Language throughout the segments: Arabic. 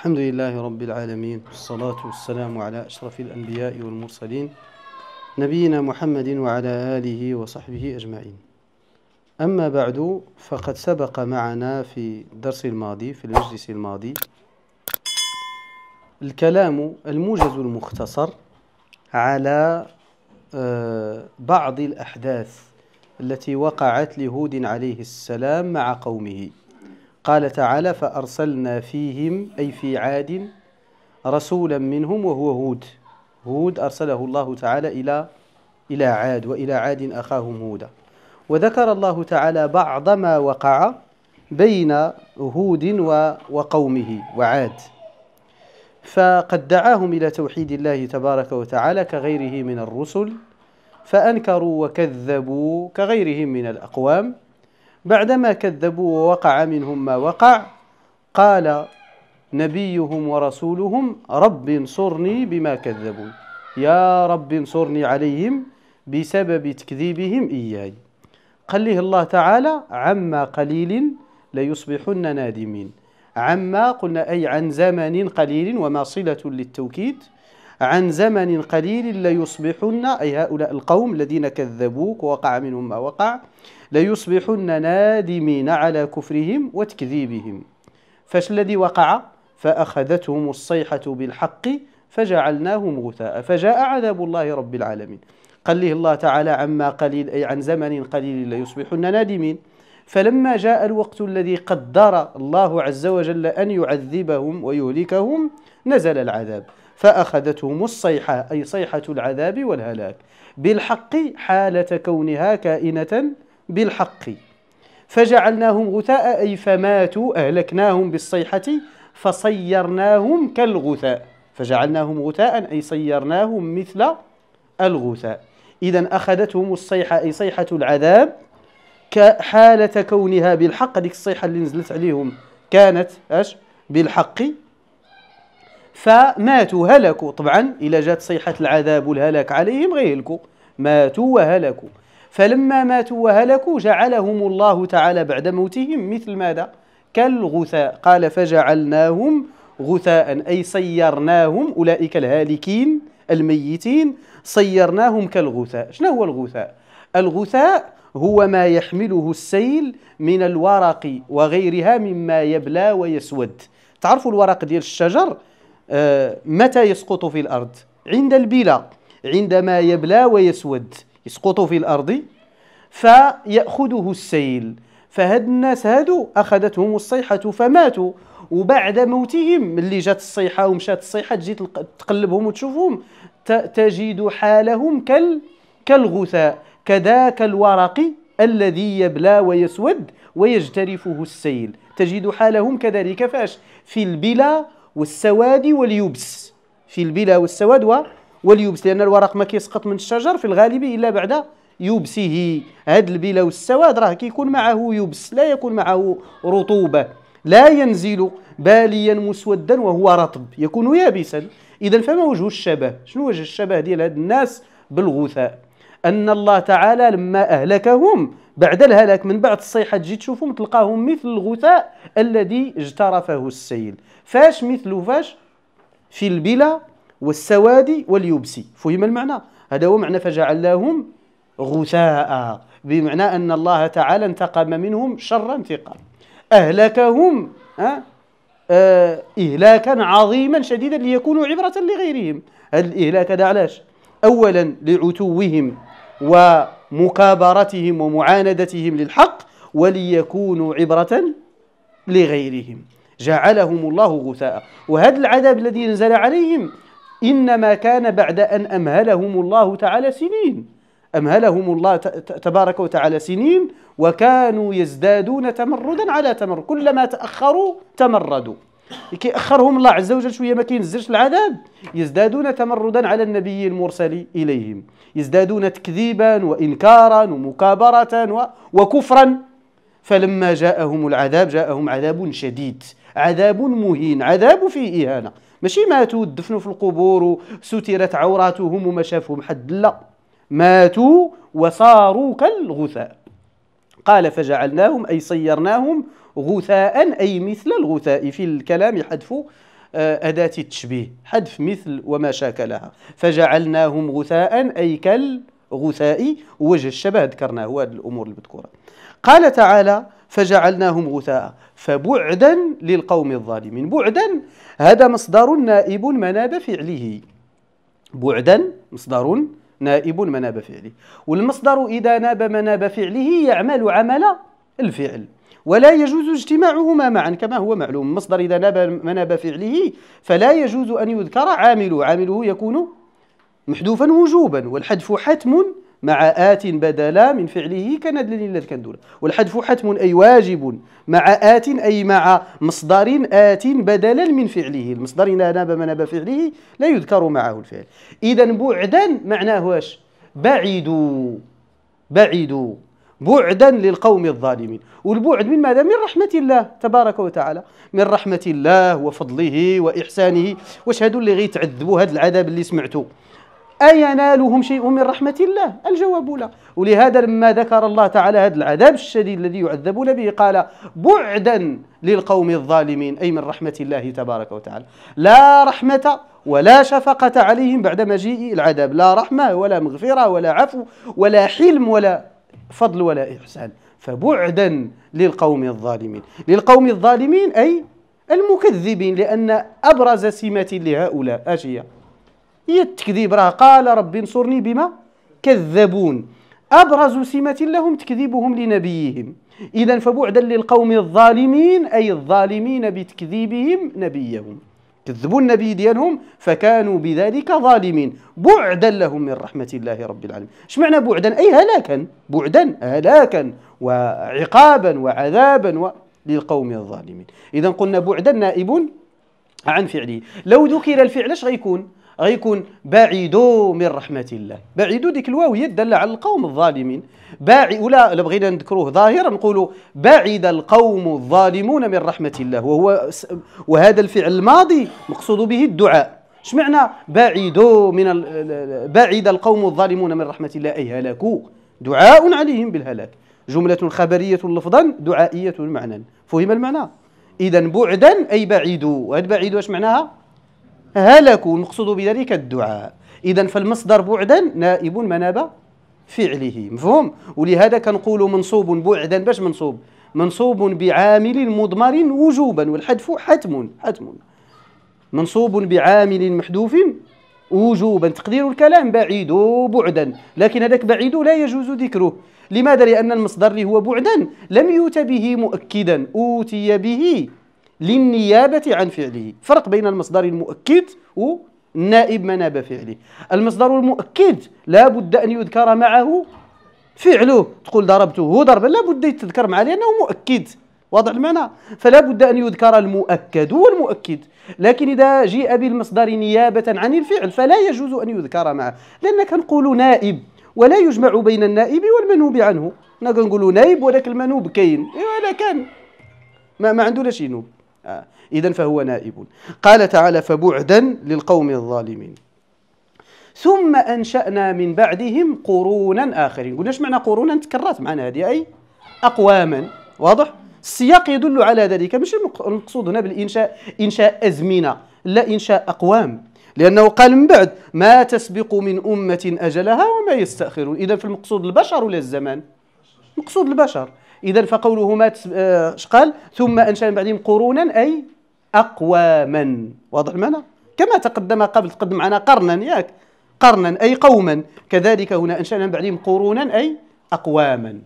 الحمد لله رب العالمين والصلاة والسلام على أشرف الأنبياء والمرسلين نبينا محمد وعلى آله وصحبه أجمعين أما بعد فقد سبق معنا في الدرس الماضي في المجلس الماضي الكلام الموجز المختصر على آه، بعض الأحداث التي وقعت لهود عليه السلام مع قومه قال تعالى فأرسلنا فيهم أي في عاد رسولا منهم وهو هود هود أرسله الله تعالى إلى إلى عاد وإلى عاد أخاهم هودا وذكر الله تعالى بعض ما وقع بين هود وقومه وعاد فقد دعاهم إلى توحيد الله تبارك وتعالى كغيره من الرسل فأنكروا وكذبوا كغيرهم من الأقوام بعدما كذبوا ووقع منهم ما وقع قال نبيهم ورسولهم رب انصرني بما كذبوا يا رب انصرني عليهم بسبب تكذيبهم إياي قليه الله تعالى عما قليل ليصبحن نادمين عما قلنا أي عن زمن قليل وما صلة للتوكيد عن زمن قليل ليصبحن أي هؤلاء القوم الذين كذبوك ووقع منهم ما وقع ليصبحن نادمين على كفرهم وتكذيبهم فاش الذي وقع فأخذتهم الصيحة بالحق فجعلناهم غثاء فجاء عذاب الله رب العالمين قال له الله تعالى عما قليل أي عن زمن قليل ليصبحن نادمين فلما جاء الوقت الذي قدر الله عز وجل أن يعذبهم ويهلكهم نزل العذاب فأخذتهم الصيحة أي صيحة العذاب والهلاك بالحق حالة كونها كائنة بالحق فجعلناهم غثاء أي فماتوا أهلكناهم بالصيحة فصيرناهم كالغثاء فجعلناهم غثاء أي صيرناهم مثل الغثاء إذا أخذتهم الصيحة أي صيحة العذاب كحالة كونها بالحق ديك الصيحة اللي نزلت عليهم كانت أش بالحق فماتوا هلكوا طبعا إلا جات صيحة العذاب والهلاك عليهم غيهلكوا ماتوا وهلكوا فلما ماتوا وهلكوا جعلهم الله تعالى بعد موتهم مثل ماذا كالغثاء قال فجعلناهم غثاء أي صيرناهم أولئك الهالكين الميتين صيرناهم كالغثاء شنو هو الغثاء الغثاء هو ما يحمله السيل من الورق وغيرها مما يبلى ويسود تعرفوا الورق ديال الشجر آه، متى يسقط في الأرض عند البلا عندما يبلى ويسود يسقط في الأرض فيأخذه السيل فهاد الناس هادو أخذتهم الصيحة فماتوا وبعد موتهم ملي جات الصيحة ومشات الصيحة تجي تقلبهم وتشوفهم تجد حالهم كال كالغثاء كذاك الورق الذي يبلى ويسود ويجترفه السيل تجد حالهم كذلك فاش في البلا والسواد واليبس في البلا والسواد واليبس لان الورق ما كيسقط من الشجر في الغالب الا بعد يبسه هاد البلا والسواد راه كيكون معه يبس لا يكون معه رطوبه لا ينزل باليا مسودا وهو رطب يكون يابسا اذا فما وجه الشبه شنو وجه الشبه ديال هاد الناس بالغثاء ان الله تعالى لما اهلكهم بعد الهلاك من بعد الصيحه تجي تشوفهم تلقاهم مثل الغثاء الذي اجترفه السيل فاش مثله فاش في البلا والسواد واليبسي فهم المعنى هذا هو معنى فجعلناهم غثاء بمعنى أن الله تعالى انتقم منهم شر انتقام أهلكهم ها أه إهلاكا عظيما شديدا ليكونوا عبرة لغيرهم هذا الإهلاك هذا علاش أولا لعتوهم ومكابرتهم ومعاندتهم للحق وليكونوا عبرة لغيرهم جعلهم الله غثاء وهذا العذاب الذي نزل عليهم إنما كان بعد أن أمهلهم الله تعالى سنين أمهلهم الله تبارك وتعالى سنين وكانوا يزدادون تمردا على تمرد كلما تأخروا تمردوا أخرهم الله عز وجل شويه ما كينزلش العذاب يزدادون تمردا على النبي المرسل اليهم يزدادون تكذيبا وانكارا ومكابره وكفرا فلما جاءهم العذاب جاءهم عذاب شديد عذاب مهين عذاب فيه اهانه ماشي ماتوا دفنوا في القبور وسترت عوراتهم وما شافهم حد لا ماتوا وصاروا كالغثاء قال فجعلناهم أي صيرناهم غثاء أي مثل الغثاء في الكلام حذف آه، أداة التشبيه حذف مثل وما شاكلها فجعلناهم غثاء أي كالغثاء وجه الشبه ذكرناه هذه الأمور المذكورة قال تعالى فجعلناهم غثاء فبعدا للقوم الظالمين بعدا هذا مصدر نائب مناب فعله بعدا مصدر نائب مناب فعله والمصدر إذا ناب مناب فعله يعمل عمل الفعل ولا يجوز اجتماعهما معا كما هو معلوم مصدر إذا ناب مناب فعله فلا يجوز أن يذكر عامله عامله يكون محذوفا وجوبا والحذف حتم مع آت بدلا من فعله الذي كان دولا والحذف حتم أي واجب مع آت أي مع مصدر آت بدلا من فعله المصدر إذا ناب مناب فعله لا يذكر معه الفعل إذا بعدا معناه واش بعدوا بعدوا بعدا للقوم الظالمين والبعد من ماذا من رحمة الله تبارك وتعالى من رحمة الله وفضله وإحسانه واش هادو اللي غيتعذبوا هذا العذاب اللي سمعتوا أينالهم شيء من رحمة الله الجواب لا ولهذا لما ذكر الله تعالى هذا العذاب الشديد الذي يعذبون به قال بعدا للقوم الظالمين أي من رحمة الله تبارك وتعالى لا رحمة ولا شفقة عليهم بعد مجيء العذاب لا رحمة ولا مغفرة ولا عفو ولا حلم ولا فضل ولا إحسان فبعدا للقوم الظالمين للقوم الظالمين أي المكذبين لأن أبرز سمة لهؤلاء أشياء هي التكذيب راه قال ربي انصرني بما كذبون أبرز سمة لهم تكذيبهم لنبيهم إذا فبعدا للقوم الظالمين أي الظالمين بتكذيبهم نبيهم كذبوا النبي ديالهم فكانوا بذلك ظالمين بعدا لهم من رحمة الله رب العالمين اش معنى بعدا أي هلاكا بعدا هلاكا وعقابا وعذابا و... للقوم الظالمين إذا قلنا بعدا نائب عن فعله لو ذكر الفعل اش غيكون غيكون بعيدو من رحمه الله بعيدو ديك الواو هي الداله على القوم الظالمين باعي ولا لا بغينا نذكروه ظاهرا نقولوا بعد القوم الظالمون من رحمه الله وهو وهذا الفعل الماضي مقصود به الدعاء اش معنى بعيدو من بعد القوم الظالمون من رحمه الله اي هلكوا دعاء عليهم بالهلاك جمله خبريه لفظا دعائيه معنى فهم المعنى اذا بعدا اي بعيدوا وهذا بعيد واش معناها هلكوا المقصود بذلك الدعاء إذا فالمصدر بعدا نائب مناب فعله مفهوم ولهذا كنقولوا منصوب بعدا باش منصوب منصوب بعامل مضمر وجوبا والحذف حتم حتم منصوب بعامل محذوف وجوبا تقدير الكلام بعيد بعدا لكن هذاك بعيد لا يجوز ذكره لماذا لأن المصدر اللي هو بعدا لم يؤت به مؤكدا أوتي به للنيابة عن فعله فرق بين المصدر المؤكد والنائب ما مناب فعله المصدر المؤكد لا بد أن يذكر معه فعله تقول ضربته ضربا لا بد يتذكر معه لأنه مؤكد واضح المعنى فلا بد أن يذكر المؤكد والمؤكد لكن إذا جيء بالمصدر نيابة عن الفعل فلا يجوز أن يذكر معه لأن نقول نائب ولا يجمع بين النائب والمنوب عنه نقول كنقولوا نائب ولكن المنوب كاين إيه ولا كان ما, ما عنده لا شي نوب آه. إذا فهو نائب قال تعالى فبعدا للقوم الظالمين ثم أنشأنا من بعدهم قرونا آخرين قلنا معنى قرونا تكررت معنا هذه أي أقواما واضح السياق يدل على ذلك مش المقصود هنا بالإنشاء إنشاء أزمنة لا إنشاء أقوام لأنه قال من بعد ما تسبق من أمة أجلها وما يستأخرون إذا في المقصود البشر ولا الزمان مقصود البشر إذا فقوله ما آه، قال ثم أنشأ من بعدهم قرونا أي أقواما واضح المعنى كما تقدم قبل تقدم معنا قرنا ياك قرنا أي قوما كذلك هنا أنشأنا من بعدهم قرونا أي أقواما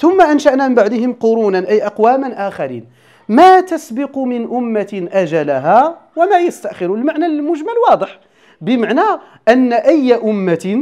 ثم أنشأنا من بعدهم قرونا أي أقواما آخرين ما تسبق من أمة أجلها وما يستأخر المعنى المجمل واضح بمعنى أن أي أمة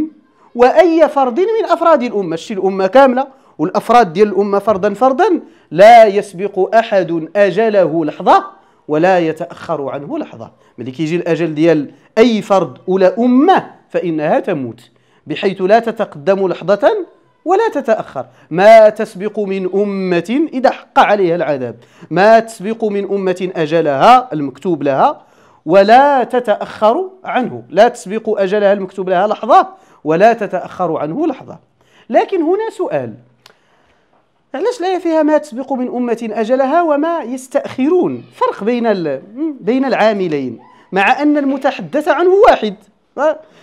وأي فرد من أفراد الأمة الشي الأمة كاملة والافراد ديال الامه فردا فردا لا يسبق احد اجله لحظه ولا يتاخر عنه لحظه ملي كيجي الاجل ديال اي فرد ولا امه فانها تموت بحيث لا تتقدم لحظه ولا تتأخر ما تسبق من أمة إذا حق عليها العذاب ما تسبق من أمة أجلها المكتوب لها ولا تتأخر عنه لا تسبق أجلها المكتوب لها لحظة ولا تتأخر عنه لحظة لكن هنا سؤال علاش لا فيها ما تسبق من أمة أجلها وما يستأخرون فرق بين بين العاملين مع أن المتحدث عنه واحد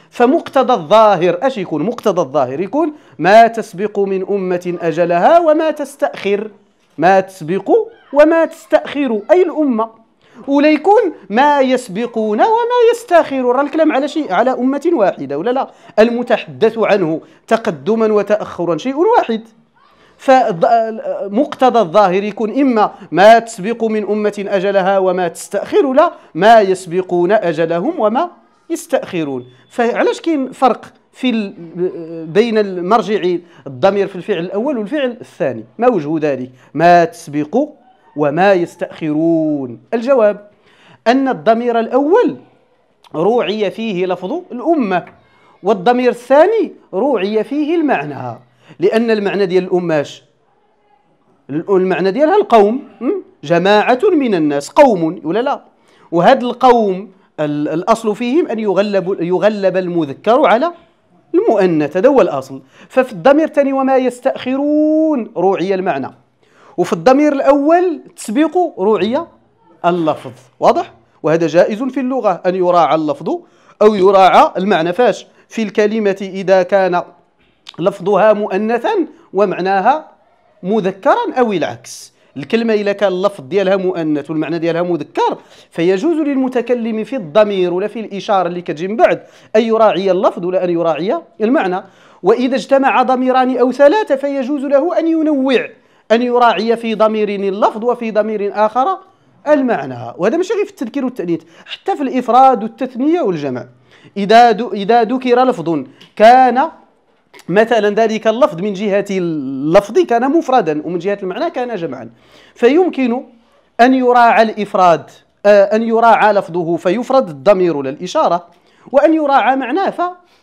فمقتضى الظاهر اش يكون مقتضى الظاهر يكون ما تسبق من أمة أجلها وما تستأخر ما تسبق وما تستأخر أي الأمة ولا يكون ما يسبقون وما يستأخرون راه الكلام على شيء على أمة واحدة ولا لا المتحدث عنه تقدما وتأخرا شيء واحد فمقتضى الظاهر يكون إما ما تسبق من أمة أجلها وما تستأخر لا ما يسبقون أجلهم وما يستأخرون فعلاش كاين فرق في بين المرجع الضمير في الفعل الأول والفعل الثاني ما وجه ذلك ما تسبق وما يستأخرون الجواب أن الضمير الأول روعي فيه لفظ الأمة والضمير الثاني روعي فيه المعنى لان المعنى ديال الأماش المعنى ديالها القوم جماعه من الناس قوم ولا لا وهذا القوم الاصل فيهم ان يغلب يغلب المذكر على المؤنث هذا هو الاصل ففي الضمير الثاني وما يستاخرون روعي المعنى وفي الضمير الاول تسبق روعي اللفظ واضح وهذا جائز في اللغه ان يراعى اللفظ او يراعى المعنى فاش في الكلمه اذا كان لفظها مؤنثا ومعناها مذكرا او العكس الكلمه اذا كان اللفظ ديالها مؤنث والمعنى ديالها مذكر فيجوز للمتكلم في الضمير ولا في الاشاره اللي كتجي من بعد ان يراعي اللفظ ولا ان يراعي المعنى واذا اجتمع ضميران او ثلاثه فيجوز له ان ينوع ان يراعي في ضمير اللفظ وفي ضمير اخر المعنى وهذا ماشي غير في التذكير والتانيث حتى في الافراد والتثنيه والجمع اذا اذا ذكر لفظ كان مثلا ذلك اللفظ من جهة اللفظ كان مفردا ومن جهة المعنى كان جمعا فيمكن أن يراعى الإفراد آه، أن يراعى لفظه فيفرد الضمير للإشارة وأن يراعى معناه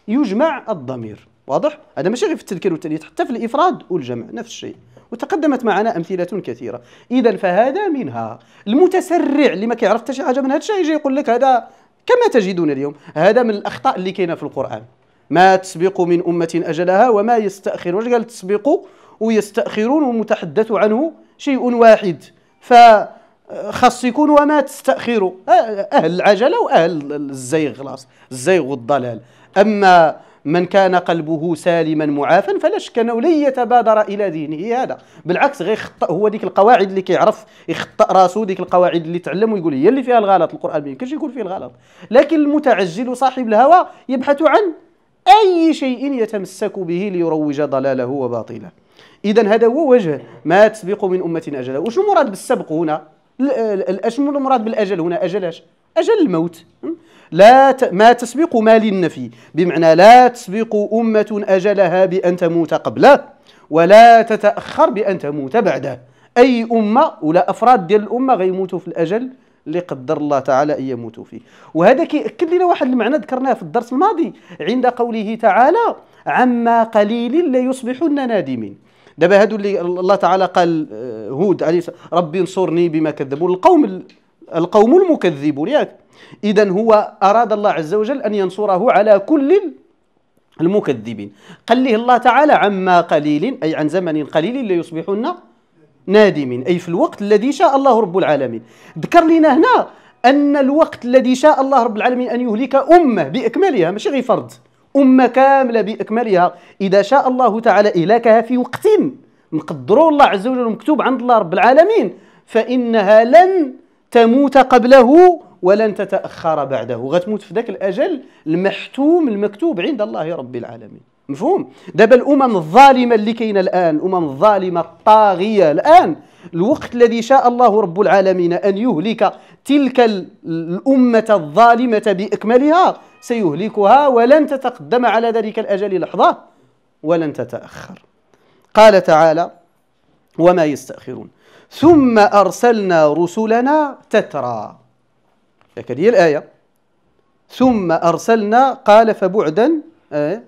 فيجمع الضمير واضح؟ هذا ماشي غير في التذكير والتأنيث حتى في الإفراد والجمع نفس الشيء وتقدمت معنا أمثلة كثيرة إذا فهذا منها المتسرع اللي ما كيعرف حتى شي حاجة من هذا الشيء يجي يقول لك هذا كما تجدون اليوم هذا من الأخطاء اللي كاينة في القرآن ما تسبق من أمة أجلها وما يستأخر واش قال تسبق ويستأخرون ومتحدث عنه شيء واحد فخص يكون وما تستأخروا أهل العجلة وأهل الزيغ خلاص الزيغ والضلال أما من كان قلبه سالما معافا فلا شك انه لن يتبادر الى دينه إيه هذا بالعكس غير يخطئ هو ديك القواعد اللي كيعرف يخطا راسو ديك القواعد اللي تعلم ويقول هي اللي فيها الغلط القران ما يمكنش يكون فيه الغلط لكن المتعجل صاحب الهوى يبحث عن أي شيء يتمسك به ليروج ضلاله وباطله إذا هذا هو وجه ما تسبق من أمة أجل وشنو المراد بالسبق هنا شنو المراد بالأجل هنا أجلاش أجل الموت لا ت... ما تسبق ما للنفي بمعنى لا تسبق أمة أجلها بأن تموت قبله ولا تتأخر بأن تموت بعده أي أمة ولا أفراد ديال الأمة غيموتوا في الأجل اللي قدر الله تعالى أن يموتوا فيه وهذا كيأكد لنا واحد المعنى ذكرناه في الدرس الماضي عند قوله تعالى عما قليل لا يصبحن نادمين دابا هادو اللي الله تعالى قال آه، هود عليه ربي انصرني بما كذبوا القوم القوم المكذبون ياك اذا هو اراد الله عز وجل ان ينصره على كل المكذبين قال له الله تعالى عما قليل اي عن زمن قليل ليصبحن نادمين أي في الوقت الذي شاء الله رب العالمين ذكر لنا هنا أن الوقت الذي شاء الله رب العالمين أن يهلك أمة بأكملها ماشي غير فرد أمة كاملة بأكملها إذا شاء الله تعالى إهلاكها في وقت مقدروا الله عز وجل مكتوب عند الله رب العالمين فإنها لن تموت قبله ولن تتأخر بعده غتموت في ذاك الأجل المحتوم المكتوب عند الله رب العالمين مفهوم دابا الامم الظالمه اللي كاينه الان الامم الظالمه الطاغيه الان الوقت الذي شاء الله رب العالمين ان يهلك تلك الامه الظالمه باكملها سيهلكها ولن تتقدم على ذلك الاجل لحظه ولن تتاخر قال تعالى وما يستاخرون ثم ارسلنا رسلنا تترى هذه هي الايه ثم ارسلنا قال فبعدا آه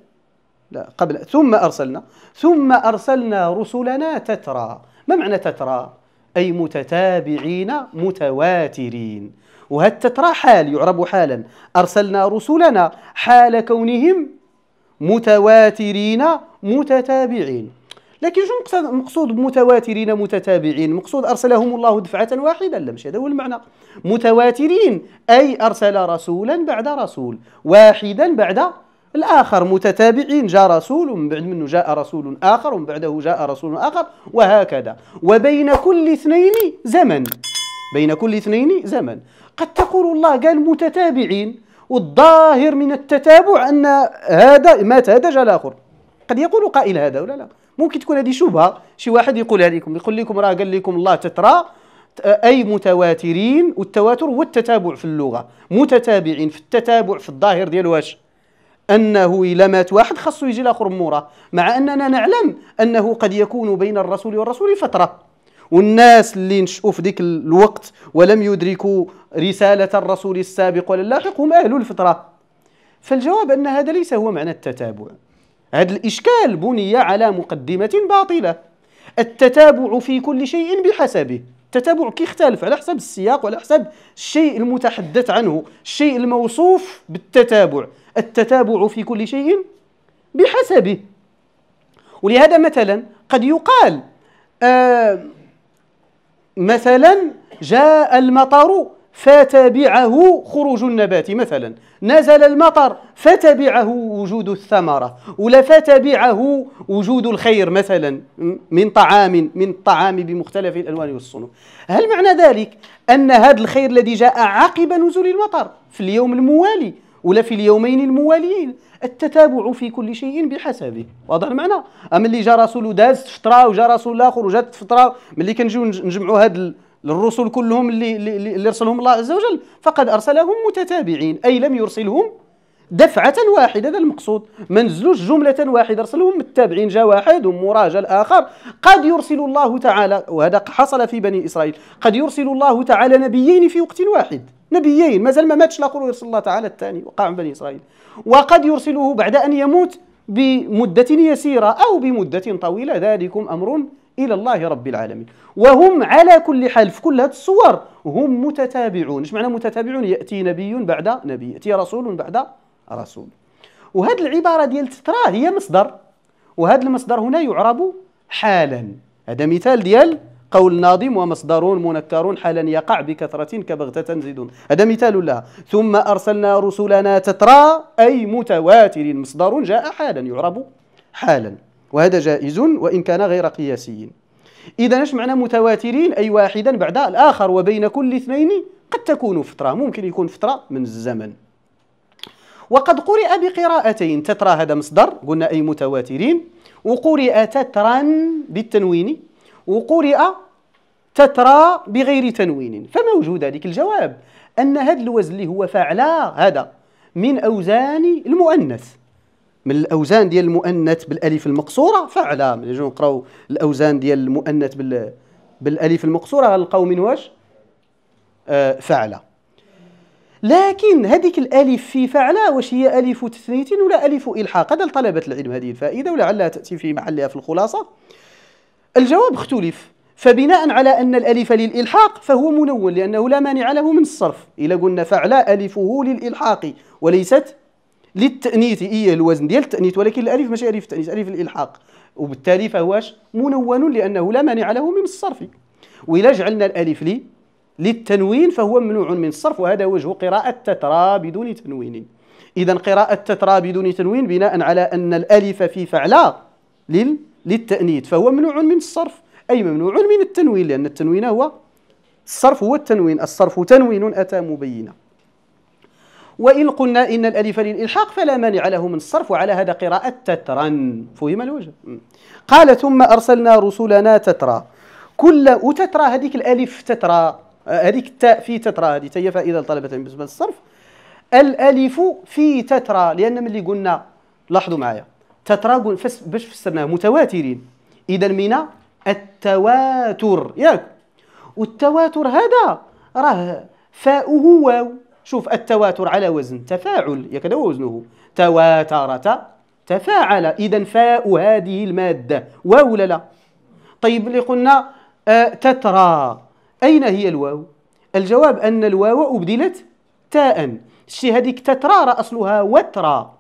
لا قبل ثم أرسلنا ثم أرسلنا رسلنا تترى ما معنى تترى؟ أي متتابعين متواترين وهالتترى حال يعرب حالا أرسلنا رسلنا حال كونهم متواترين متتابعين لكن شنو مقصود بمتواترين متتابعين مقصود أرسلهم الله دفعة واحدة لا مش هذا هو المعنى متواترين أي أرسل رسولا بعد رسول واحدا بعد الآخر متتابعين جاء رسول ومن بعد منه جاء رسول آخر ومن بعده جاء رسول آخر وهكذا وبين كل اثنين زمن بين كل اثنين زمن قد تقول الله قال متتابعين والظاهر من التتابع أن هذا مات هذا جاء الآخر قد يقول قائل هذا ولا لا ممكن تكون هذه شبهة شي واحد يقولها لكم يقول لكم راه قال لكم الله تترى أي متواترين والتواتر هو التتابع في اللغة متتابعين في التتابع في الظاهر ديال واش انه الى مات واحد خاصو يجي الاخر موراه مع اننا نعلم انه قد يكون بين الرسول والرسول فتره والناس اللي نشأوا في ذيك الوقت ولم يدركوا رسالة الرسول السابق ولا اللاحق هم أهل الفترة فالجواب أن هذا ليس هو معنى التتابع هذا الإشكال بني على مقدمة باطلة التتابع في كل شيء بحسبه التتابع كيختلف على حسب السياق وعلى حسب الشيء المتحدث عنه الشيء الموصوف بالتتابع التتابع في كل شيء بحسبه ولهذا مثلا قد يقال آه مثلا جاء المطر فتبعه خروج النبات مثلا نزل المطر فتبعه وجود الثمرة ولا فتبعه وجود الخير مثلا من طعام من الطعام بمختلف الألوان والصنوف هل معنى ذلك أن هذا الخير الذي جاء عقب نزول المطر في اليوم الموالي ولا في اليومين المواليين التتابع في كل شيء بحسبه واضح المعنى اما اللي جا رسول دازت فتره وجا رسول الاخر وجات فتره ملي كنجيو نجمعوا هاد الرسل كلهم اللي اللي رسلهم الله عز وجل فقد ارسلهم متتابعين اي لم يرسلهم دفعة واحدة هذا المقصود ما نزلوش جملة واحدة ارسلهم متابعين جا واحد ومراجع الآخر قد يرسل الله تعالى وهذا حصل في بني إسرائيل قد يرسل الله تعالى نبيين في وقت واحد نبيين مازال ما ماتش الآخر ويرسل الله تعالى الثاني وقع من بني إسرائيل وقد يرسله بعد أن يموت بمدة يسيرة أو بمدة طويلة ذلكم أمر إلى الله رب العالمين وهم على كل حال في كل هذه الصور هم متتابعون ايش معنى متتابعون يأتي نبي بعد نبي يأتي رسول بعد رسول وهذه العبارة ديال تترى هي مصدر وهذا المصدر هنا يعرب حالا هذا مثال ديال قول ناظم ومصدر منكر حالا يقع بكثرة كبغتة زيدون هذا مثال لها ثم أرسلنا رسلنا تترى أي متواتر مصدر جاء حالا يعرب حالا وهذا جائز وإن كان غير قياسي إذا اش معنى متواترين أي واحدا بعد الآخر وبين كل اثنين قد تكون فترة ممكن يكون فترة من الزمن وقد قرئ بقراءتين تترى هذا مصدر قلنا أي متواترين وقرئ تترا بالتنوين وقرئ تترى بغير تنوين فما وجه ذلك الجواب أن هذا الوزن اللي هو فعلى هذا من أوزان المؤنث من الأوزان ديال المؤنث بالألف المقصورة فعلى نجيو نقراو الأوزان ديال المؤنث بال بالألف المقصورة غنلقاو من واش آه فعلى لكن هذيك الالف في فعلة واش هي الف تثنيت ولا الف الحاق هذا لطلبه العلم هذه الفائده ولعلها تاتي في محلها في الخلاصه الجواب اختلف فبناء على أن الألف للإلحاق فهو منون لأنه لا مانع له من الصرف إلا قلنا فعل ألفه للإلحاق وليست للتأنيث هي الوزن ديال التأنيث ولكن الألف ماشي ألف التأنيث ألف الإلحاق وبالتالي فهو منون لأنه لا مانع له من الصرف وإلا جعلنا الألف لي للتنوين فهو ممنوع من الصرف وهذا وجه قراءة تترى بدون تنوين إذا قراءة تترى بدون تنوين بناء على أن الألف في فعلاء لل... للتأنيث فهو ممنوع من الصرف أي ممنوع من التنوين لأن التنوين هو الصرف هو التنوين الصرف تنوين أتى مبينا وإن قلنا إن الألف للإلحاق فلا مانع له من الصرف وعلى هذا قراءة تترا فهم الوجه قال ثم أرسلنا رسلنا تترا كل وتترى هذيك الألف تترى هذيك التاء في تترى هذه هي فائده لطلبه بالنسبه للصرف الالف في تترى لان ملي قلنا لاحظوا معايا تترى باش فسرناها متواترين اذا من التواتر ياك والتواتر هذا راه فاؤه واو شوف التواتر على وزن تفاعل ياك هذا هو وزنه تواترت تفاعل اذا فاء هذه الماده واو ولا لا طيب اللي قلنا آه تترى أين هي الواو؟ الجواب أن الواو أبدلت تاء الشي هذيك تترى أصلها وترى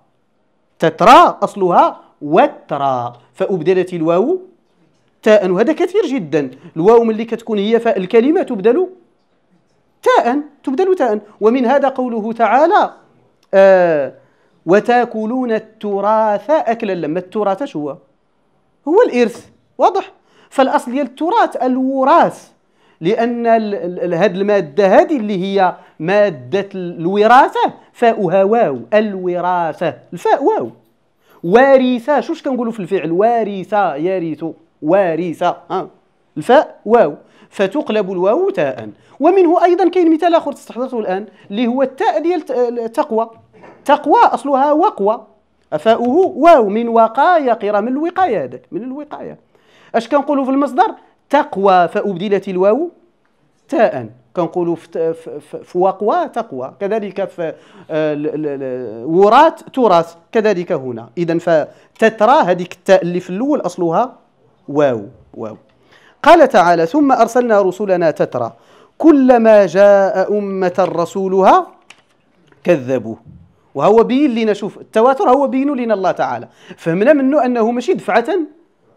تترى أصلها وترى فأبدلت الواو تاء وهذا كثير جدا الواو ملي كتكون هي فاء الكلمة تبدل تاء تبدل تاء ومن هذا قوله تعالى آه وتاكلون التراث أكلا لما التراث شو هو الإرث واضح فالأصل ديال التراث الوراث لان هذه الماده هذه اللي هي ماده الوراثه فاؤها واو الوراثه الفاء واو وارثه شوش كنقولوا في الفعل وارثه يرث وارثه ها الفاء واو فتقلب الواو تاء ومنه ايضا كاين مثال اخر تستحضرته الان اللي هو التاء ديال التقوى آه، تقوى اصلها وقوى فاؤه واو من وقاية قرا من الوقايه هذاك من الوقايه اش كنقولوا في المصدر تقوى فأبدلت الواو تاء كنقولوا فوقوى تقوى كذلك في آه، وراث تراث كذلك هنا اذا فتترى هذيك التاء اللي في الاول اصلها واو واو قال تعالى ثم ارسلنا رسلنا تترى كلما جاء امه رسولها كذبوه وهو بين لنا شوف التواتر هو بين لنا الله تعالى فهمنا منه انه ماشي دفعه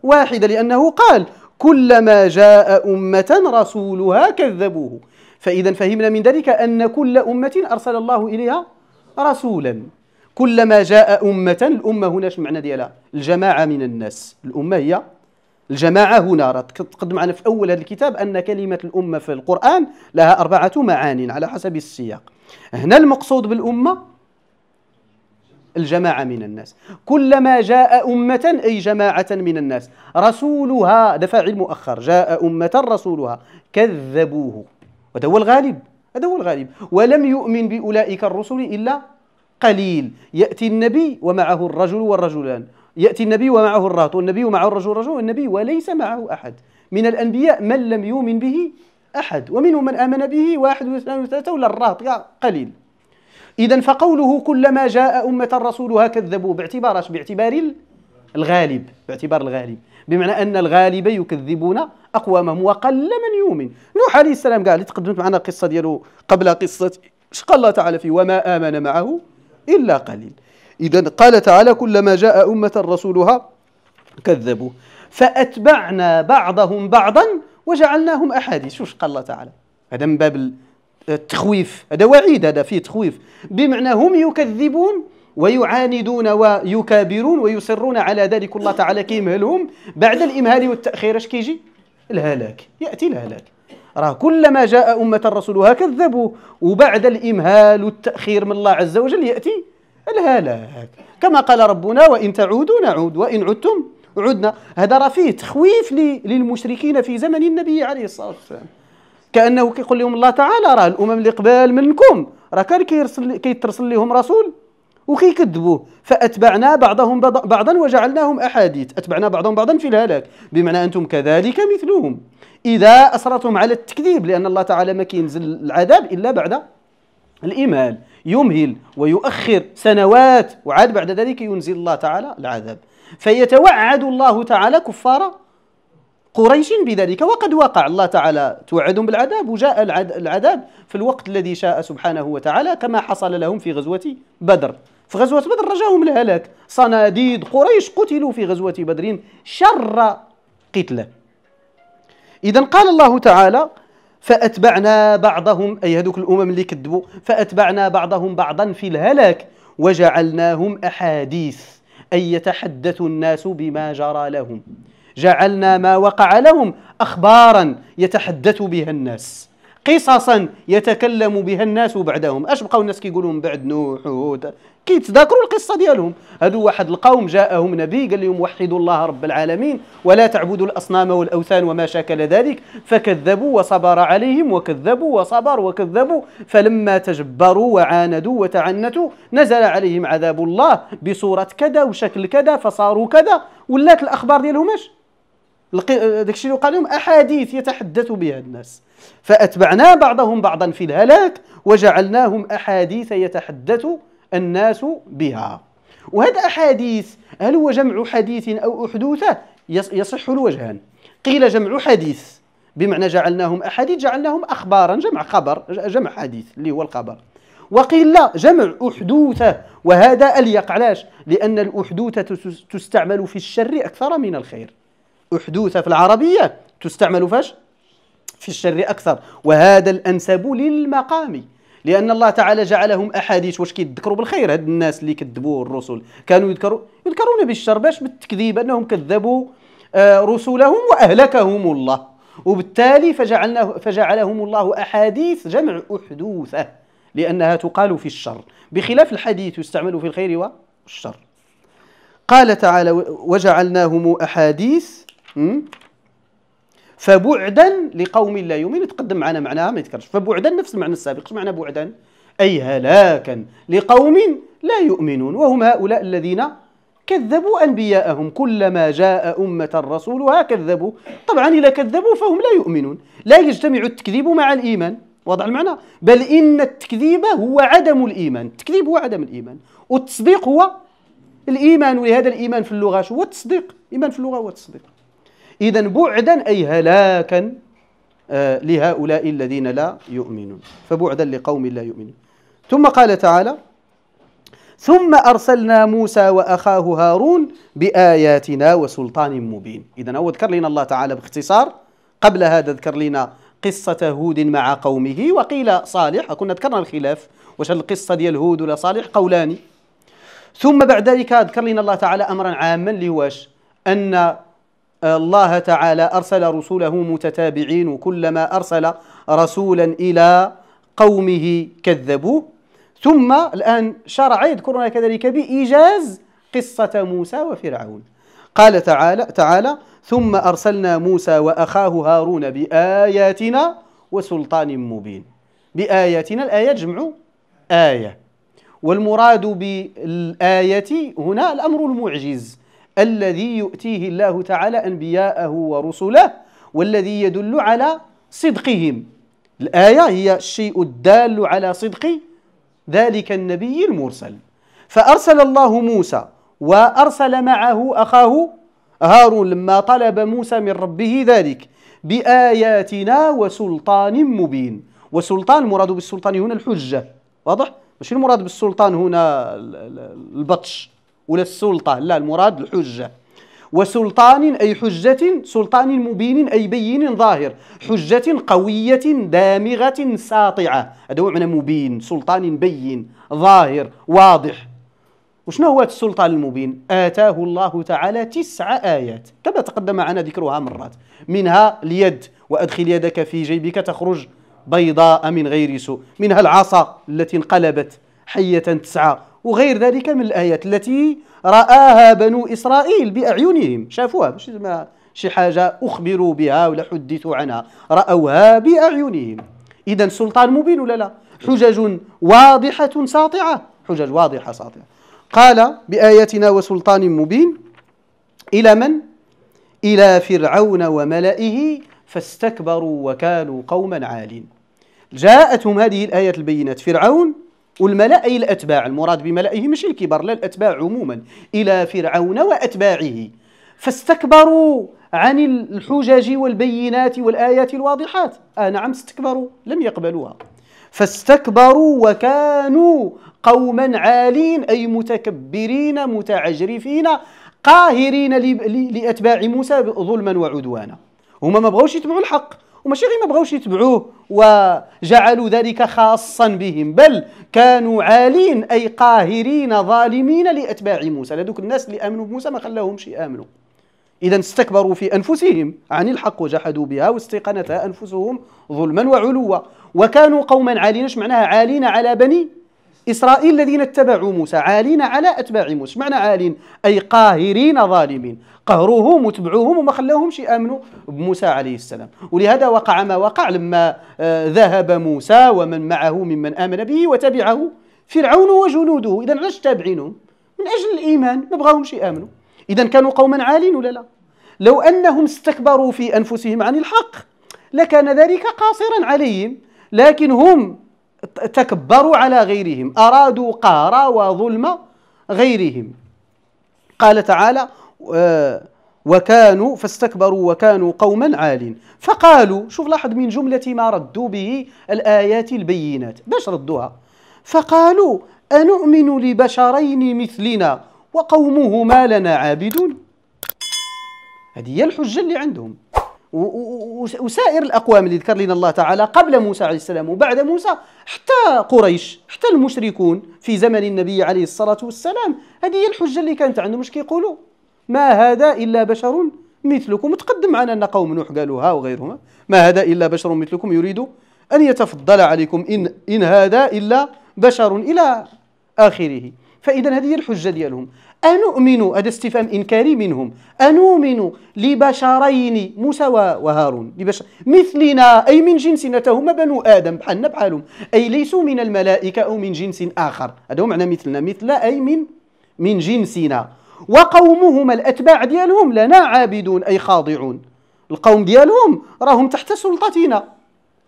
واحده لانه قال كلما جاء أمة رسولها كذبوه فإذا فهمنا من ذلك أن كل أمة أرسل الله إليها رسولا كلما جاء أمة الأمة هنا شو المعنى ديالها الجماعة من الناس الأمة هي الجماعة هنا تقدم معنا في أول هذا الكتاب أن كلمة الأمة في القرآن لها أربعة معان على حسب السياق هنا المقصود بالأمة الجماعة من الناس كلما جاء أمة أي جماعة من الناس رسولها هذا فاعل مؤخر جاء أمة رسولها كذبوه وهذا هو الغالب هذا هو الغالب ولم يؤمن بأولئك الرسل إلا قليل يأتي النبي ومعه الرجل والرجلان يأتي النبي ومعه الرهط والنبي ومعه الرجل والرجل والنبي وليس معه أحد من الأنبياء من لم يؤمن به أحد ومنهم من آمن به واحد واثنان وثلاثة ولا الرهط قليل إذا فقوله كلما جاء أمة رسولها كذبوا باعتبار باعتبار الغالب باعتبار الغالب بمعنى أن الغالب يكذبون أقوامهم وقل من يؤمن نوح عليه السلام قال تقدمت معنا القصة ديالو قبل قصة قال الله تعالى فيه وما آمن معه إلا قليل إذا قال تعالى كلما جاء أمة رسولها كذبوا فأتبعنا بعضهم بعضا وجعلناهم أحاديث شوف قال الله تعالى هذا من باب التخويف هذا وعيد هذا فيه تخويف بمعنى هم يكذبون ويعاندون ويكابرون ويصرون على ذلك الله تعالى كيمهلهم بعد الامهال والتاخير اش كيجي الهلاك ياتي الهلاك راه كلما جاء امه رسولها كذبوا وبعد الامهال والتاخير من الله عز وجل ياتي الهلاك كما قال ربنا وان تعودوا نعود وان عدتم عدنا هذا راه فيه تخويف للمشركين في زمن النبي عليه الصلاه والسلام كانه كيقول لهم الله تعالى راه الامم اللي قبال منكم راه كان كيرسل كيترسل لهم رسول وكيكذبوه فاتبعنا بعضهم بعضا وجعلناهم احاديث اتبعنا بعضهم بعضا في الهلاك بمعنى انتم كذلك مثلهم اذا اصرتم على التكذيب لان الله تعالى ما كينزل العذاب الا بعد الايمان يمهل ويؤخر سنوات وعاد بعد ذلك ينزل الله تعالى العذاب فيتوعد الله تعالى كفار قريش بذلك وقد وقع الله تعالى توعدهم بالعذاب وجاء العذاب في الوقت الذي شاء سبحانه وتعالى كما حصل لهم في غزوة بدر في غزوة بدر رجاهم الهلاك صناديد قريش قتلوا في غزوة بدر شر قتلة إذا قال الله تعالى فأتبعنا بعضهم أي هذوك الأمم اللي كذبوا فأتبعنا بعضهم بعضا في الهلاك وجعلناهم أحاديث أي يتحدث الناس بما جرى لهم جعلنا ما وقع لهم أخبارا يتحدث بها الناس قصصا يتكلم بها الناس بعدهم اش بقاو الناس كيقولوا من بعد نوح وهود كيتذاكروا القصه ديالهم هادو واحد القوم جاءهم نبي قال لهم وحدوا الله رب العالمين ولا تعبدوا الاصنام والاوثان وما شاكل ذلك فكذبوا وصبر عليهم وكذبوا وصبر وكذبوا فلما تجبروا وعاندوا وتعنتوا نزل عليهم عذاب الله بصوره كذا وشكل كذا فصاروا كذا ولات الاخبار ديالهم اش داكشي اللي وقع لهم احاديث يتحدث بها الناس فاتبعنا بعضهم بعضا في الهلاك وجعلناهم احاديث يتحدث الناس بها وهذا احاديث هل هو جمع حديث او احدوثه يصح الوجهان قيل جمع حديث بمعنى جعلناهم احاديث جعلناهم اخبارا جمع خبر جمع حديث اللي هو الخبر وقيل لا جمع أحدوثة وهذا أليق علاش؟ لأن الأحدوثة تستعمل في الشر أكثر من الخير أحدوثة في العربية تستعمل فاش في الشر أكثر وهذا الأنسب للمقام لأن الله تعالى جعلهم أحاديث واش كيذكروا بالخير هاد الناس اللي كذبوا الرسل كانوا يذكروا يذكرون بالشر باش بالتكذيب أنهم كذبوا آه، رسلهم وأهلكهم الله وبالتالي فجعلناه فجعلهم الله أحاديث جمع أحدوثة لأنها تقال في الشر بخلاف الحديث يستعمل في الخير والشر قال تعالى وجعلناهم أحاديث فبعدا لقوم لا يؤمنون يتقدم معنا معناها ما يتكررش فبعدا نفس المعنى السابق ايش معنى بعدا اي هلاكا لقوم لا يؤمنون وهم هؤلاء الذين كذبوا انبياءهم كلما جاء امه رسولها كذبوا طبعا اذا كذبوا فهم لا يؤمنون لا يجتمع التكذيب مع الايمان واضح المعنى بل ان التكذيب هو عدم الايمان التكذيب هو عدم الايمان والتصديق هو الايمان ولهذا الايمان في اللغه شو هو التصديق الايمان في اللغه هو التصديق إذا بعدا أي هلاكا آه، لهؤلاء الذين لا يؤمنون فبعدا لقوم لا يؤمنون ثم قال تعالى ثم أرسلنا موسى وأخاه هارون بآياتنا وسلطان مبين إذا هو ذكر لنا الله تعالى باختصار قبل هذا ذكر لنا قصة هود مع قومه وقيل صالح كنا ذكرنا الخلاف واش القصة ديال هود ولا صالح قولاني ثم بعد ذلك ذكر لنا الله تعالى أمرا عاما اللي هو أن الله تعالى أرسل رسوله متتابعين وكلما أرسل رسولا إلى قومه كذبوه ثم الآن شرع يذكرنا كذلك بإيجاز قصة موسى وفرعون قال تعالى تعالى ثم أرسلنا موسى وأخاه هارون بآياتنا وسلطان مبين بآياتنا الآية جمع آية والمراد بالآية هنا الأمر المعجز الذي يؤتيه الله تعالى أنبياءه ورسله والذي يدل على صدقهم الآية هي الشيء الدال على صدق ذلك النبي المرسل فأرسل الله موسى وأرسل معه أخاه هارون لما طلب موسى من ربه ذلك بآياتنا وسلطان مبين وسلطان المراد بالسلطان هنا الحجة واضح؟ ماشي المراد بالسلطان هنا البطش ولا السلطة لا المراد الحجة وسلطان أي حجة سلطان مبين أي بين ظاهر حجة قوية دامغة ساطعة هذا هو معنى مبين سلطان بين ظاهر واضح وشنو هو السلطان المبين آتاه الله تعالى تسع آيات كما تقدم معنا ذكرها مرات منها اليد وأدخل يدك في جيبك تخرج بيضاء من غير سوء منها العصا التي انقلبت حية تسعى وغير ذلك من الآيات التي رآها بنو إسرائيل بأعينهم شافوها مش شي حاجة أخبروا بها ولا حدثوا عنها رأوها بأعينهم إذا سلطان مبين ولا لا حجج واضحة ساطعة حجج واضحة ساطعة قال بآياتنا وسلطان مبين إلى من؟ إلى فرعون وملئه فاستكبروا وكانوا قوما عالين جاءتهم هذه الآية البينات فرعون والملأ أي الأتباع المراد بملئه مش الكبار لا الأتباع عموما إلى فرعون وأتباعه فاستكبروا عن الحجج والبينات والآيات الواضحات آه نعم استكبروا لم يقبلوها فاستكبروا وكانوا قوما عالين أي متكبرين متعجرفين قاهرين لأتباع موسى ظلما وعدوانا هما ما بغاوش يتبعوا الحق وماشي غير ما بغاوش يتبعوه وجعلوا ذلك خاصا بهم بل كانوا عالين أي قاهرين ظالمين لأتباع موسى لذوك الناس اللي آمنوا بموسى ما خلاهمش يآمنوا إذا استكبروا في أنفسهم عن الحق وجحدوا بها واستيقنتها أنفسهم ظلما وعلوا وكانوا قوما عالين اش معناها عالين على بني إسرائيل الذين اتبعوا موسى عالين على أتباع موسى معنى عالين أي قاهرين ظالمين قهروهم وتبعوهم وما خلاهم يأمنوا آمنوا بموسى عليه السلام ولهذا وقع ما وقع لما آه، ذهب موسى ومن معه ممن آمن به وتبعه فرعون وجنوده إذا علاش تابعينهم من أجل الإيمان ما بغاهمش يآمنوا إذا كانوا قوما عالين ولا لا لو أنهم استكبروا في أنفسهم عن الحق لكان ذلك قاصرا عليهم لكن هم تكبروا على غيرهم أرادوا قهر وظلم غيرهم قال تعالى وكانوا فاستكبروا وكانوا قوما عالين فقالوا شوف لاحظ من جملة ما ردوا به الآيات البينات باش ردوها فقالوا أنؤمن لبشرين مثلنا وقومهما لنا عابدون هذه هي الحجة اللي عندهم وسائر الاقوام اللي ذكر لنا الله تعالى قبل موسى عليه السلام وبعد موسى حتى قريش حتى المشركون في زمن النبي عليه الصلاه والسلام هذه هي الحجه اللي كانت عندهم واش كيقولوا ما هذا الا بشر مثلكم وتقدم معنا ان قوم نوح قالوها وغيرهما ما هذا الا بشر مثلكم يريد ان يتفضل عليكم ان ان هذا الا بشر الى اخره فاذا هذه هي الحجه ديالهم انؤمن هذا استفهام انكاري منهم انؤمن لبشرين موسى وهارون لبشر مثلنا اي من جنسنا هما بنو ادم بحالنا بحالهم اي ليسوا من الملائكه او من جنس اخر هذا هو معنى مثلنا مثل اي من من جنسنا وقومهما الاتباع ديالهم لنا عابدون اي خاضعون القوم ديالهم راهم تحت سلطتنا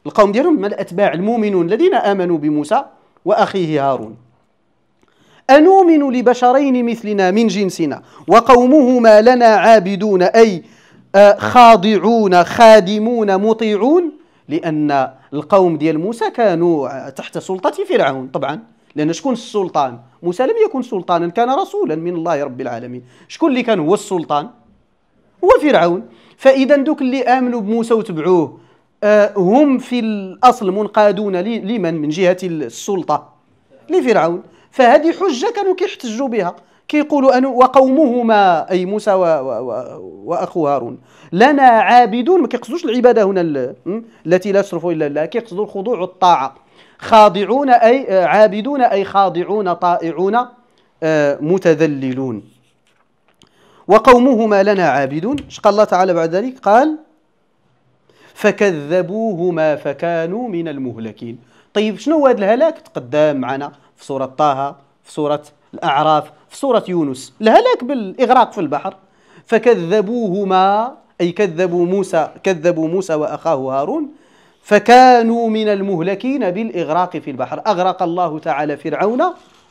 القوم ديالهم الاتباع المؤمنون الذين امنوا بموسى واخيه هارون أنؤمن لبشرين مثلنا من جنسنا وقومهما لنا عابدون أي آه، خاضعون خادمون مطيعون لأن القوم ديال موسى كانوا آه، تحت سلطة فرعون طبعا لأن شكون السلطان؟ موسى لم يكن سلطانا كان رسولا من الله رب العالمين شكون اللي كان هو السلطان؟ هو فرعون فإذا دوك اللي آمنوا بموسى وتبعوه آه، هم في الأصل منقادون لمن من جهة السلطة لفرعون فهذه حجة كانوا كيحتجوا بها كيقولوا أن وقومهما أي موسى و و و وأخو هارون لنا عابدون ما كيقصدوش العبادة هنا التي لا تصرف إلا الله كيقصدوا الخضوع والطاعة خاضعون أي عابدون أي خاضعون طائعون آه، متذللون وقومهما لنا عابدون اش قال الله تعالى بعد ذلك قال فكذبوهما فكانوا من المهلكين طيب شنو هو هذا الهلاك تقدم معنا في سورة طه في سورة الأعراف في سورة يونس الهلاك بالإغراق في البحر فكذبوهما أي كذبوا موسى كذبوا موسى وأخاه هارون فكانوا من المهلكين بالإغراق في البحر أغرق الله تعالى فرعون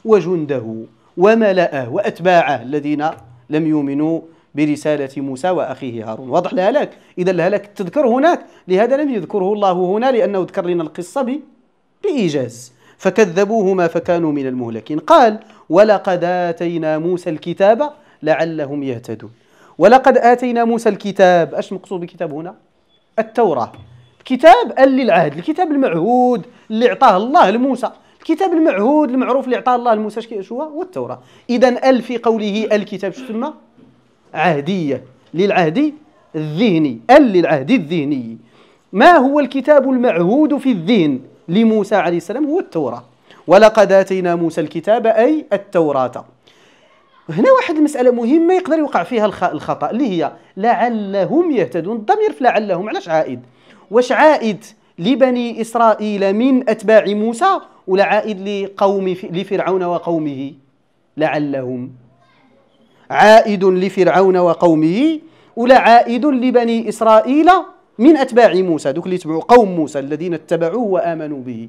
وجنده وملأه وأتباعه الذين لم يؤمنوا برسالة موسى وأخيه هارون واضح الهلاك إذا الهلاك تذكر هناك لهذا لم يذكره الله هنا لأنه ذكر لنا القصة بإيجاز فكذبوهما فكانوا من المهلكين قال ولقد آتينا موسى الكتاب لعلهم يهتدون ولقد آتينا موسى الكتاب أش مقصود بالكتاب هنا التوراة كتاب أل العهد الكتاب المعهود اللي أعطاه الله لموسى الكتاب المعهود المعروف اللي أعطاه الله لموسى شو هو والتوراة إذا أل في قوله الكتاب شو تسمى عهدية للعهد الذهني أل للعهد الذهني ما هو الكتاب المعهود في الذهن لموسى عليه السلام هو التوراة ولقد آتينا موسى الكتاب أي التوراة هنا واحد المسألة مهمة يقدر يوقع فيها الخطأ اللي هي لعلهم يهتدون الضمير في لعلهم علاش عائد واش عائد لبني إسرائيل من أتباع موسى ولا عائد لقوم لفرعون وقومه لعلهم عائد لفرعون وقومه ولا عائد لبني إسرائيل من أتباع موسى دوك اللي يتبعوا قوم موسى الذين اتبعوه وآمنوا به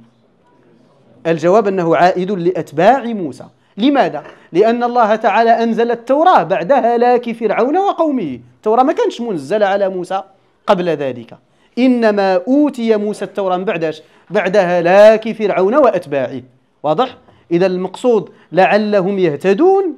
الجواب أنه عائد لأتباع موسى لماذا؟ لأن الله تعالى أنزل التوراة بعد هلاك فرعون وقومه التوراة ما كانش منزلة على موسى قبل ذلك إنما أوتي موسى التوراة من بعداش بعد هلاك فرعون وأتباعه واضح؟ إذا المقصود لعلهم يهتدون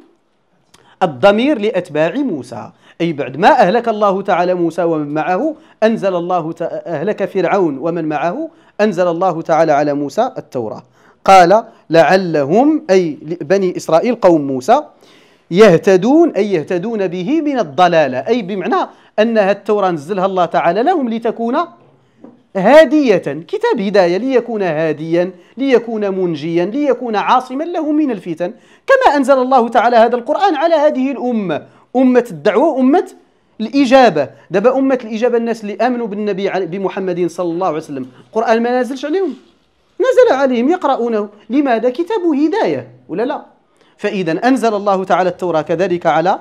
الضمير لأتباع موسى أي بعد ما أهلك الله تعالى موسى ومن معه أنزل الله أهلك فرعون ومن معه أنزل الله تعالى على موسى التوراة قال لعلهم أي بني إسرائيل قوم موسى يهتدون أي يهتدون به من الضلالة أي بمعنى أنها التوراة نزلها الله تعالى لهم لتكون هادية كتاب هداية ليكون هاديا ليكون منجيا ليكون عاصما له من الفتن كما أنزل الله تعالى هذا القرآن على هذه الأمة امه الدعوه امه الاجابه دابا امه الاجابه الناس اللي امنوا بالنبي بمحمد صلى الله عليه وسلم القران ما نازلش عليهم نزل عليهم يقرؤونه لماذا كتاب هدايه ولا لا فاذا انزل الله تعالى التوراه كذلك على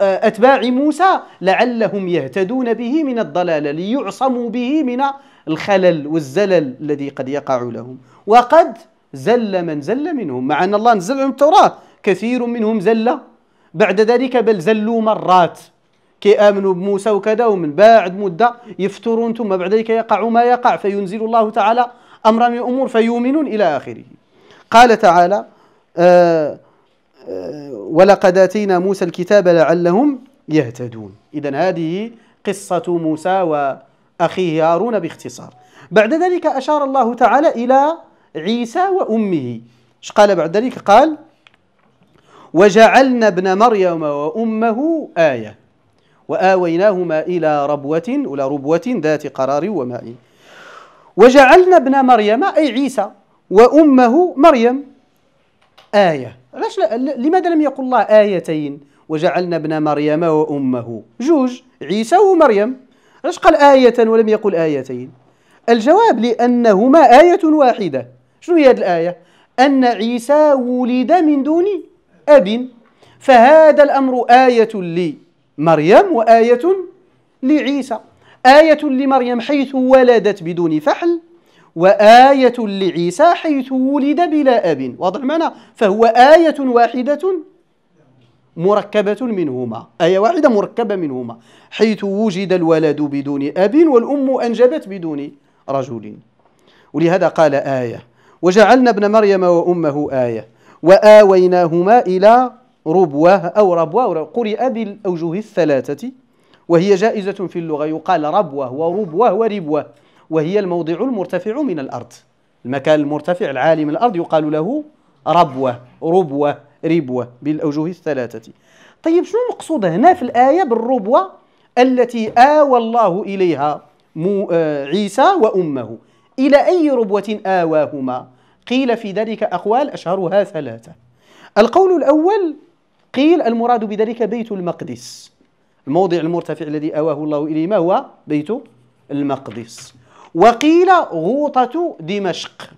آه، أتباع موسى لعلهم يهتدون به من الضلال ليعصموا به من الخلل والزلل الذي قد يقع لهم وقد زل من زل منهم مع أن الله نزل لهم التوراة كثير منهم زل بعد ذلك بل زلوا مرات كيامنوا بموسى وكذا ومن بعد مده يفترون ثم بعد ذلك يقع ما يقع فينزل الله تعالى امرا من امور فيؤمنون الى اخره قال تعالى آه آه ولقد اتينا موسى الكتاب لعلهم يهتدون اذا هذه قصه موسى واخيه هارون باختصار بعد ذلك اشار الله تعالى الى عيسى وامه قال بعد ذلك قال وجعلنا ابن مريم وأمه آية وآويناهما إلى ربوة إلى ربوة ذات قرار وماء وجعلنا ابن مريم أي عيسى وأمه مريم آية علاش لماذا لم يقل الله آيتين وجعلنا ابن مريم وأمه جوج عيسى ومريم علاش قال آية ولم يقل آيتين الجواب لأنهما آية واحدة شنو هي هذه الآية أن عيسى ولد من دون أب فهذا الأمر آية لمريم وآية لعيسى آية لمريم حيث ولدت بدون فحل وآية لعيسى حيث ولد بلا أب واضح معنا فهو آية واحدة مركبة منهما آية واحدة مركبة منهما حيث وجد الولد بدون أب والأم أنجبت بدون رجل ولهذا قال آية وجعلنا ابن مريم وأمه آية وآويناهما إلى ربوة أو ربوة قرئ بالأوجه الثلاثة وهي جائزة في اللغة يقال ربوة وربوة وربوة وهي الموضع المرتفع من الأرض المكان المرتفع العالي من الأرض يقال له ربوة ربوة ربوة بالأوجه الثلاثة طيب شنو المقصود هنا في الآية بالربوة التي آوى الله إليها آه، عيسى وأمه إلى أي ربوة آواهما قيل في ذلك أقوال أشهرها ثلاثة القول الأول قيل المراد بذلك بيت المقدس الموضع المرتفع الذي أواه الله إليه ما هو بيت المقدس وقيل غوطة دمشق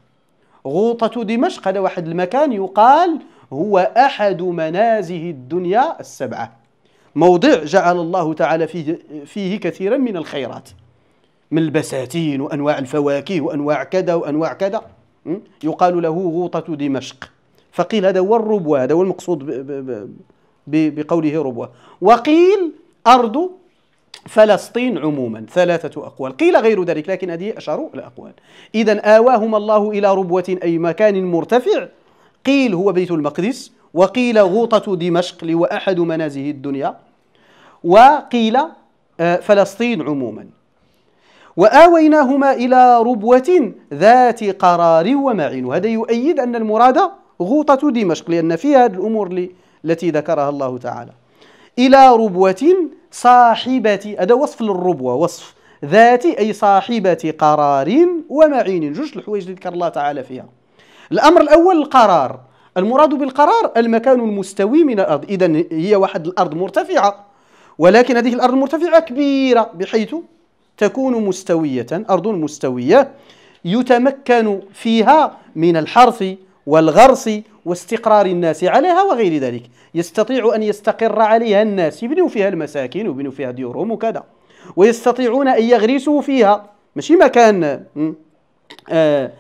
غوطة دمشق هذا واحد المكان يقال هو أحد منازه الدنيا السبعة موضع جعل الله تعالى فيه, فيه كثيرا من الخيرات من البساتين وأنواع الفواكه وأنواع كذا وأنواع كذا يقال له غوطة دمشق فقيل هذا هو الربوة هذا هو المقصود بقوله ربوة وقيل أرض فلسطين عموما ثلاثة أقوال قيل غير ذلك لكن هذه أشهر الأقوال إذا آواهما الله إلى ربوة أي مكان مرتفع قيل هو بيت المقدس وقيل غوطة دمشق لو أحد منازه الدنيا وقيل آه، فلسطين عموما وآويناهما إلى ربوة ذات قرار ومعين وهذا يؤيد أن المراد غوطة دمشق لأن فيها الأمور التي ذكرها الله تعالى إلى ربوة صاحبة هذا وصف للربوة وصف ذات أي صاحبة قرار ومعين جوج الحوايج اللي ذكر الله تعالى فيها الأمر الأول القرار المراد بالقرار المكان المستوي من الأرض إذا هي واحد الأرض مرتفعة ولكن هذه الأرض المرتفعة كبيرة بحيث تكون مستوية أرض مستوية يتمكن فيها من الحرث والغرس واستقرار الناس عليها وغير ذلك يستطيع أن يستقر عليها الناس يبنوا فيها المساكن ويبنوا فيها ديورهم وكذا ويستطيعون أن يغرسوا فيها ماشي مكان آه،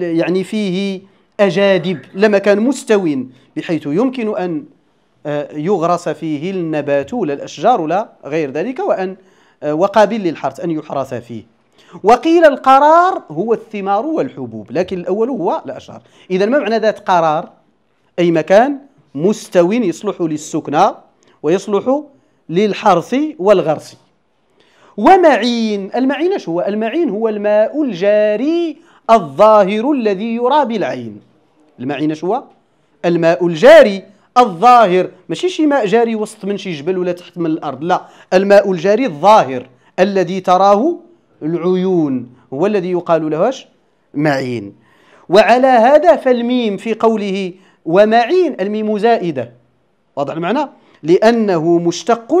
يعني فيه أجادب لمكان مستوي بحيث يمكن أن آه، يغرس فيه النبات ولا الأشجار ولا غير ذلك وأن وقابل للحرث أن يحرث فيه وقيل القرار هو الثمار والحبوب لكن الأول هو الأشهر إذا ما معنى ذات قرار أي مكان مستو يصلح للسكنى ويصلح للحرث والغرس ومعين المعين هو المعين هو الماء الجاري الظاهر الذي يرى بالعين المعين هو الماء الجاري الظاهر ماشي شي ماء جاري وسط من شي جبل ولا تحت من الارض لا الماء الجاري الظاهر الذي تراه العيون هو الذي يقال لهش معين وعلى هذا فالميم في قوله ومعين الميم زائده واضح المعنى لانه مشتق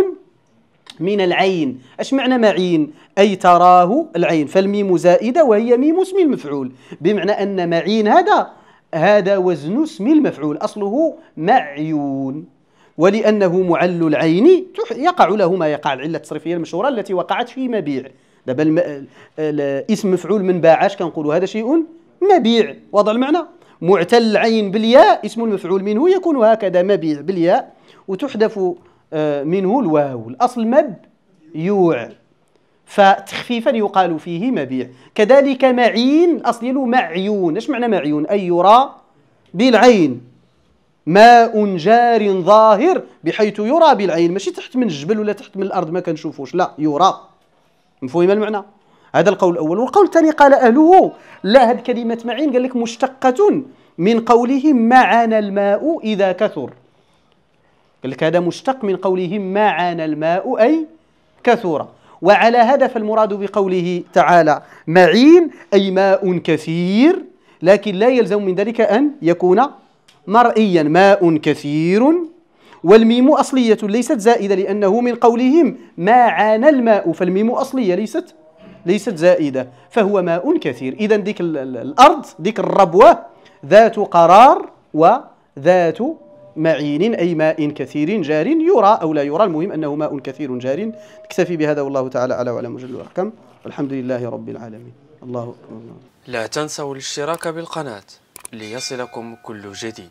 من العين اش معنى معين اي تراه العين فالميم زائده وهي ميم اسم المفعول بمعنى ان معين هذا هذا وزن اسم المفعول أصله معيون ولأنه معل العين يقع له ما يقع العلة التصريفية المشهورة التي وقعت في مبيع دابا اسم مفعول من باعش كنقولوا هذا شيء مبيع وضع المعنى معتل العين بالياء اسم المفعول منه يكون هكذا مبيع بالياء وتحذف آه، منه الواو الأصل مب يوع فتخفيفا يقال فيه مبيع كذلك معين الأصل معيون اش معنى معيون أي يرى بالعين ماء جار ظاهر بحيث يرى بالعين ماشي تحت من الجبل ولا تحت من الأرض ما كنشوفوش لا يرى مفهوم المعنى هذا القول الأول والقول الثاني قال أهله لا هذه كلمة معين قال لك مشتقة من قولهم معنا الماء إذا كثر قال لك هذا مشتق من قولهم معنا الماء أي كثر وعلى هذا فالمراد بقوله تعالى معين أي ماء كثير لكن لا يلزم من ذلك أن يكون مرئيا ماء كثير والميم أصلية ليست زائدة لأنه من قولهم ما عانى الماء فالميم أصلية ليست ليست زائدة فهو ماء كثير إذا ديك الأرض ديك الربوة ذات قرار وذات معين أي ماء كثير جار يرى أو لا يرى المهم أنه ماء كثير جار نكتفي بهذا والله تعالى على وعلى مجل الأحكام الحمد لله رب العالمين الله أكبر لا تنسوا الاشتراك بالقناة ليصلكم كل جديد